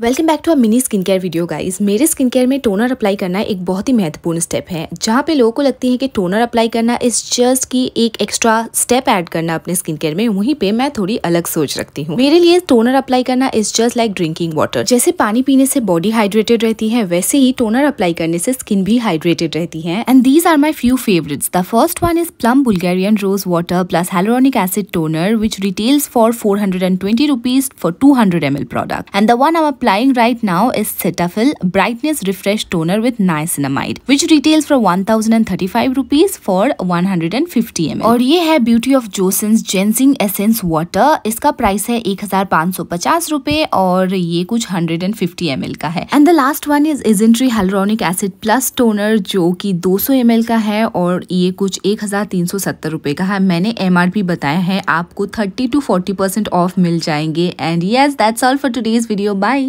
Welcome back to our mini skin care video guys मेरे skin care में toner apply करना एक बहुत ही महत्वपूर्ण स्टेप है जहाँ पे लोगों को लगती है कि टोनर अप्लाई करना इस जस्ट की एक एक्स्ट्रा स्टेप ऐड करना अपने स्किन केयर में वहीं पे मैं थोड़ी अलग सोच रखती हूँ मेरे लिए टोनर अप्लाई करना is just like drinking water जैसे पानी पीने से बॉडी हाइड्रेटेड रहती है वैसे ही टोनर अप्लाई करने से स्किन भी हाइड्रेटेड रहती है and these are my few favourites the first one is plum Bulgarian rose water plus hyaluronic acid toner which retails for four hundred and twenty rupees for two hundred M L product and the one our flying right now is Cetaphil Brightness Refresh Toner with Niacinamide, which retails for 1035 rupees for 150 ml. और ये है Beauty of Joseon's Ginseng Essence Water. इसका price है एक हजार सौ पचास और ये कुछ 150 ml का है and the last one is Isentry Hyaluronic acid plus toner जो कि 200 ml का है और ये कुछ एक हजार तीन सौ सत्तर रुपए का है मैंने एम बताया है आपको thirty two forty percent off मिल जाएंगे and yes, that's all for today's video. Bye.